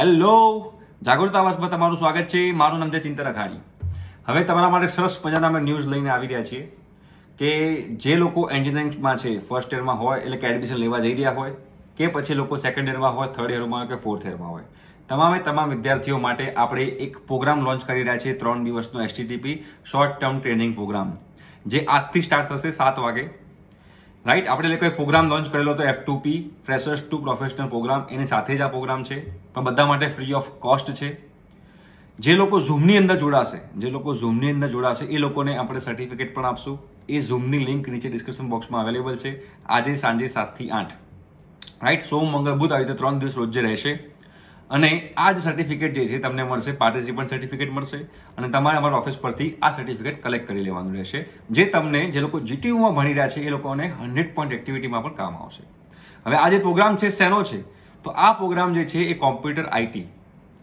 hello જાગૃત આવાસમાં તમારું સ્વાગત છે મારું નામ છે ચિંતા રખાણી હવે તમારા માટે સરસ મજાના અમે ન્યૂઝ લઈને આવી રહ્યા છીએ કે જે લોકો એન્જિનિયરિંગમાં છે ફર્સ્ટ યરમાં હોય એટલે કે એડમિશન લેવા જઈ રહ્યા હોય કે પછી લોકો સેકન્ડ યરમાં હોય થર્ડ યરમાં હોય કે ફોર્થ યરમાં હોય તમામે તમામ વિદ્યાર્થીઓ માટે આપણે એક પ્રોગ્રામ લોન્ચ કરી રહ્યા છીએ ત્રણ દિવસનો STTP short term training programme જે આજથી સ્ટાર્ટ થશે સાત વાગે રાઈટ આપણે લોકોએ પ્રોગ્રામ લોન્ચ કરેલો હતો F to P freshers to professional programme એની સાથે જ આ પ્રોગ્રામ છે પણ બધા માટે ફ્રી ઓફ કોસ્ટ છે જે લોકો ઝૂમની અંદર જોડાશે જે લોકો ઝૂમની અંદર જોડાશે એ લોકોને આપણે સર્ટિફિકેટ પણ આપશું એ ઝૂમની લિંક નીચે ડિસ્ક્રિપ્શન બોક્સમાં અવેલેબલ છે આજે સાંજે સાતથી આઠ રાઈટ સોમ મંગળ બુધ આવી રીતે ત્રણ દિવસ રોજે રહેશે અને આ જ સર્ટિફિકેટ જે છે તમને મળશે પાર્ટિસિપન્ટ સર્ટિફિકેટ મળશે અને તમારે અમારા ઓફિસ પરથી આ સર્ટિફિકેટ કલેક્ટ કરી લેવાનું રહેશે જે તમને જે લોકો જીટીયુમાં ભણી રહ્યા છે એ લોકોને હંડ્રેડ પોઈન્ટ એક્ટિવિટીમાં પણ કામ આવશે હવે આ જે પ્રોગ્રામ છે શેનો છે તો આ પ્રોગ્રામ જે છે એ કોમ્પ્યુટર આઈટી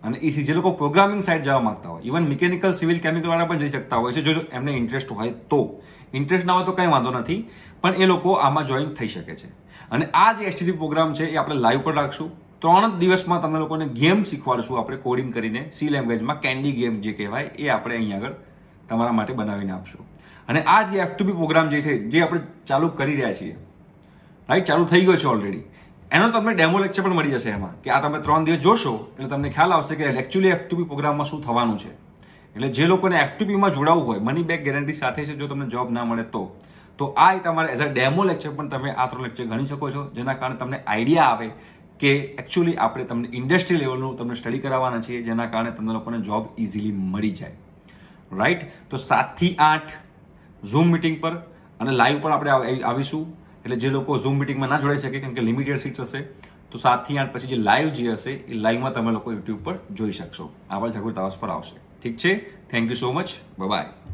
અને ઈસી જે લોકો પ્રોગ્રામિંગ સાઇડ જવા માંગતા હોય ઇવન મિકેનિકલ સિવિલ કેમિકલ વાળા પણ જઈ શકતા હોય છે જો એમને ઇન્ટરેસ્ટ હોય તો ઇન્ટરેસ્ટ ના હોય તો કંઈ વાંધો નથી પણ એ લોકો આમાં જોઈન થઈ શકે છે અને આ જે એસટીડી પ્રોગ્રામ છે એ આપણે લાઈવ પર રાખશું ત્રણ દિવસમાં તમે લોકોને ગેમ શીખવાડશું આપણે કોડિંગ કરીને સી લેંગ્વેજમાં કેન્ડી ગેમ જે કહેવાય એ આપણે અહીંયા આગળ તમારા માટે બનાવીને આપશું અને આ જે એફ ટુબી પ્રોગ્રામ જે છે જે આપણે ચાલુ કરી રહ્યા છીએ રાઈટ ચાલુ થઈ ગયો છે ઓલરેડી એનો તમને ડેમો લેક્ચર પણ મળી જશે એમાં કે આ તમે ત્રણ દિવસ જોશો એટલે તમને ખ્યાલ આવશે કે એકચ્યુઅલી એફ ટુ પ્રોગ્રામમાં શું થવાનું છે એટલે જે લોકોને એફ ટુ બીમાં જોડાવવું હોય મની બેક ગેરંટી સાથે છે જો તમને જોબ ના મળે તો તો આ તમારે એઝ અ ડેમો લેક્ચર પણ તમે આ ત્રણ લેક્ચર ગણી શકો છો જેના કારણે તમને આઈડિયા આવે કે એકચ્યુઅલી આપણે તમને ઇન્ડસ્ટ્રી લેવલનું તમને સ્ટડી કરાવવાના છીએ જેના કારણે તમને લોકોને જોબ ઇઝીલી મળી જાય રાઈટ તો સાતથી આઠ ઝૂમ મિટિંગ પર અને લાઈવ પણ આપણે આવીશું એટલે જે લોકો ઝૂમ મિટિંગમાં ના જોડાઈ શકે કેમ કે લિમિટેડ સીટ્સ હશે તો સાતથી આઠ પછી જે લાઈવ જે હશે એ લાઈવમાં તમે લોકો યુટ્યુબ પર જોઈ શકશો આવા ઠાકોર તાવસ પર આવશે ઠીક છે thank you so much by